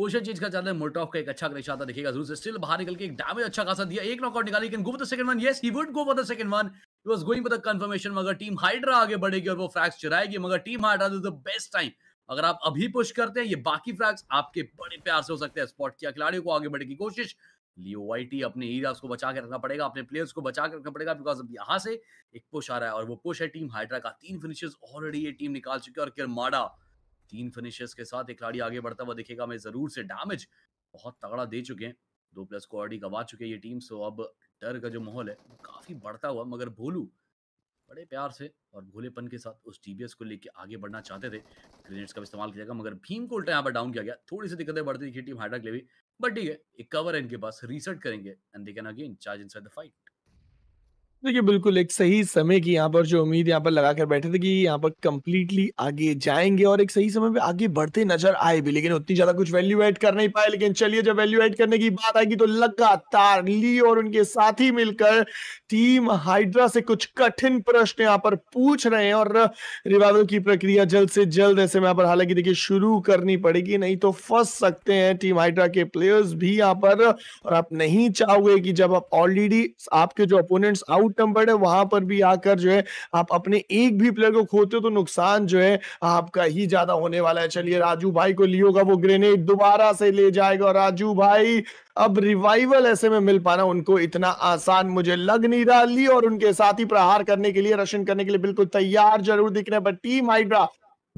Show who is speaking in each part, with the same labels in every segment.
Speaker 1: Position change कर जाते हैं मोटॉफ का एक अच्छा कनेक्शन आता दिखेगा जरूर से स्टिल बाहर निकल के एक डैमेज अच्छा खासा दिया एक नॉकआउट निकाली can go for the second one yes he would go for the second one he was going for the confirmation मगर टीम हाइड्रा आगे बढ़ेगी और वो फ्रैक्स चुराएगी मगर team Hydra is the best time अगर आप अभी पुश करते हैं ये बाकी फ्रैक्स आपके बड़े प्यार से हो सकते हैं स्पॉट किया खिलाड़ियों को आगे बढ़ने की कोशिश लियो वाइटी अपने एरियाज को बचा के रखना पड़ेगा अपने प्लेयर्स को बचा के रखना पड़ेगा बिकॉज अब यहाँ से एक पुश आ रहा है और वो पुश है टीम हाइड्रा का तीन फिनिशेस ऑलरेडी ये टीम निकाल चुकी है और किरमाडा तीन फिनिशेस के साथ एक खिलाड़ी आगे बढ़ता हुआ दिखेगा हमें जरूर से डैमेज बहुत तगड़ा दे चुके हैं दो प्लस को ऑलरेडी गवा चुके हैं ये टीम सो अब डर का जो माहौल है काफी बढ़ता हुआ मगर भोलू बड़े प्यार से और भोलेपन के साथ उस टीबीएस को लेके आगे बढ़ना चाहते थे ग्रेनेड्स का इस्तेमाल किया जाएगा मगर भीम को उल्टा यहाँ पर डाउन किया गया थोड़ी सी दिक्कतें बढ़ती थी टीम हाइड्रा के लिए भी बट ठीक है एक कवर है इनके पास रीसेट करेंगे and they can again charge inside the fight
Speaker 2: देखिए बिल्कुल एक सही समय की यहाँ पर जो उम्मीद यहाँ पर लगाकर बैठे थे कि यहाँ पर कंप्लीटली आगे जाएंगे और एक सही समय पे आगे बढ़ते नजर आए भी लेकिन उतनी ज्यादा कुछ वैल्यू एड कर नहीं पाए लेकिन चलिए जब वैल्यू एड करने की बात आएगी तो लगातार ली और उनके ही मिलकर टीम हाइड्रा से कुछ कठिन प्रश्न यहाँ पर पूछ रहे हैं और रिवाइवल की प्रक्रिया जल्द से जल्द ऐसे में यहाँ पर हालांकि देखिए शुरू करनी पड़ेगी नहीं तो फंस सकते हैं टीम हाइड्रा के प्लेयर्स भी यहाँ पर और आप नहीं चाहोगे कि जब आप ऑलरेडी आपके जो अपोनेंट्स आउट न्यूटन पर है वहां पर भी आकर जो है आप अपने एक भी प्लेयर को खोते हो तो नुकसान जो है आपका ही ज्यादा होने वाला है चलिए राजू भाई को लियोगा वो ग्रेनेड दोबारा से ले जाएगा राजू भाई अब रिवाइवल ऐसे में मिल पाना उनको इतना आसान मुझे लग नहीं रहा ली और उनके साथ ही प्रहार करने के लिए रशन करने के लिए बिल्कुल तैयार जरूर दिख रहे हैं but team Hydra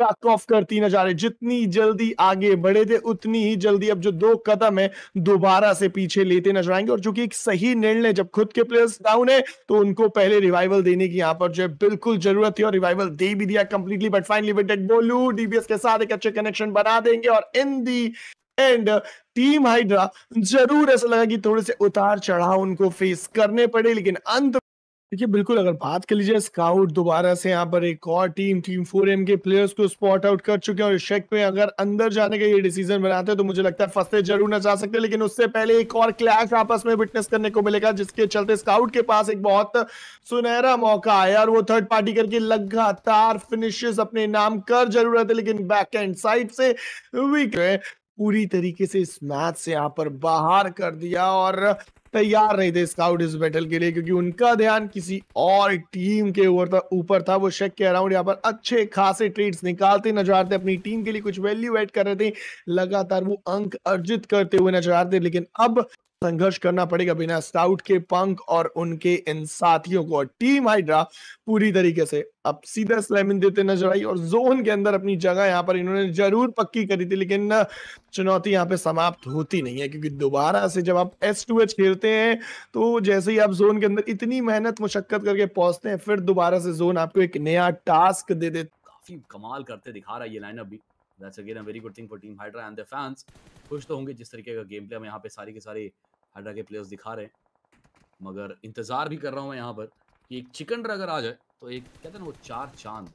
Speaker 2: back off करती नजारे जितनी जल्दी आगे बढ़े थे उतनी ही जल्दी अब जो दो कदम है दोबारा से पीछे लेते नजर आएंगे और जो कि एक सही निर्णय जब खुद के प्लेयर्स डाउन है तो उनको पहले रिवाइवल देने की यहां पर जो है बिल्कुल जरूरत थी और रिवाइवल दे भी दिया कंप्लीटली बट फाइनली विटेड बोलू डीबीएस के साथ एक अच्छे कनेक्शन बना देंगे और in the end team Hydra जरूर ऐसा लगा कि थोड़े से उतार चढ़ाव उनको फेस करने पड़े लेकिन अंत देखिए बिल्कुल अगर बात कर लीजिए स्काउट दोबारा से यहाँ पर एक और टीम टीम फोर एम के प्लेयर्स को स्पॉट आउट कर चुके हैं और शेक में अगर अंदर जाने का ये डिसीजन बनाते हैं तो मुझे लगता है फंसते जरूर ना जा सकते लेकिन उससे पहले एक और क्लैश आपस में विटनेस करने को मिलेगा जिसके चलते स्काउट के पास एक बहुत सुनहरा मौका आया और वो थर्ड पार्टी करके लगातार फिनिशेस अपने नाम कर जरूर रहे लेकिन बैक एंड साइड से वीक पूरी तरीके से इस मैच से यहाँ पर बाहर कर दिया और तैयार नहीं थे स्काउट इस बैटल के लिए क्योंकि उनका ध्यान किसी और टीम के ऊपर था ऊपर था वो शेक के अराउंड यहाँ पर अच्छे खासे ट्रेड्स निकालते नजर आते अपनी टीम के लिए कुछ वैल्यू एड कर रहे थे लगातार वो अंक अर्जित करते हुए नजर आते लेकिन अब संघर्ष करना पड़ेगा बिना स्टाउट के पंख और उनके इन साथियों को टीम हाइड्रा पूरी तरीके से अब सीधा स्लैमिन देते नजर आई और जोन के अंदर अपनी जगह यहाँ पर इन्होंने जरूर पक्की करी थी लेकिन चुनौती यहाँ पे समाप्त होती नहीं है क्योंकि दोबारा से जब आप एस टू एच खेलते हैं तो जैसे ही आप जोन के अंदर इतनी मेहनत मुशक्कत करके पहुंचते हैं फिर दोबारा से जोन आपको एक नया टास्क दे दे
Speaker 1: काफी कमाल करते दिखा रहा है ये लाइनअप भी That's again a very good thing for Team Hydra and their fans. खुश तो होंगे जिस तरीके का गेम प्ले हम यहाँ पे सारी के सारी हडा के प्लेयर्स दिखा रहे हैं मगर इंतज़ार भी कर रहा हूँ मैं यहाँ पर कि एक चिकन अगर आ जाए तो एक कहते हैं वो चार चांद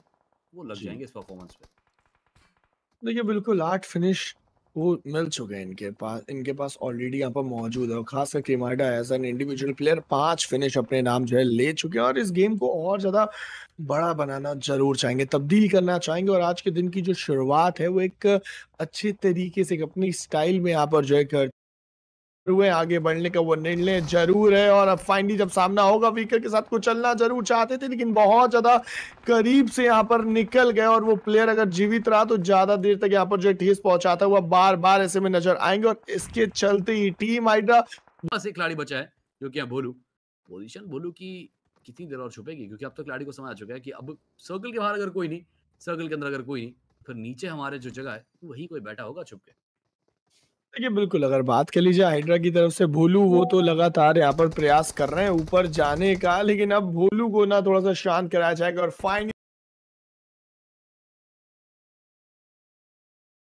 Speaker 1: वो लग जाएंगे इस परफॉर्मेंस पे
Speaker 2: देखिए बिल्कुल आठ फिनिश वो मिल चुके हैं इनके पास इनके पास ऑलरेडी यहाँ पर मौजूद है खास कर क्रिमाडा एज एन इंडिविजुअल प्लेयर पांच फिनिश अपने नाम जो है ले चुके हैं और इस गेम को और ज़्यादा बड़ा बनाना जरूर चाहेंगे तब्दील करना चाहेंगे और आज के दिन की जो शुरुआत है वो एक अच्छे तरीके से अपनी स्टाइल में यहाँ पर जो है हुए आगे बढ़ने का वो निर्णय जरूर है और अब फाइनली जब सामना होगा वीकर के साथ को चलना जरूर चाहते थे लेकिन बहुत ज्यादा करीब से यहाँ पर निकल गए और वो प्लेयर अगर जीवित रहा तो ज्यादा देर तक यहाँ पर जो ठेस पहुंचाता हुआ बार बार ऐसे में नजर आएंगे और इसके चलते ही टीम आइडा
Speaker 1: बस एक खिलाड़ी बचा है जो कि बोलू पोजिशन बोलू की कितनी देर और छुपेगी क्योंकि अब तो खिलाड़ी को समझ आ चुका है कि अब सर्कल के बाहर अगर कोई नहीं सर्कल के अंदर अगर कोई नहीं फिर नीचे हमारे जो जगह है वही कोई बैठा होगा छुप के
Speaker 2: देखिए बिल्कुल अगर बात कर लीजिए हाइड्रा की तरफ से भोलू वो तो लगातार यहाँ पर प्रयास कर रहे हैं ऊपर जाने का लेकिन अब भोलू को ना थोड़ा सा शांत कराया जाएगा और फाइनल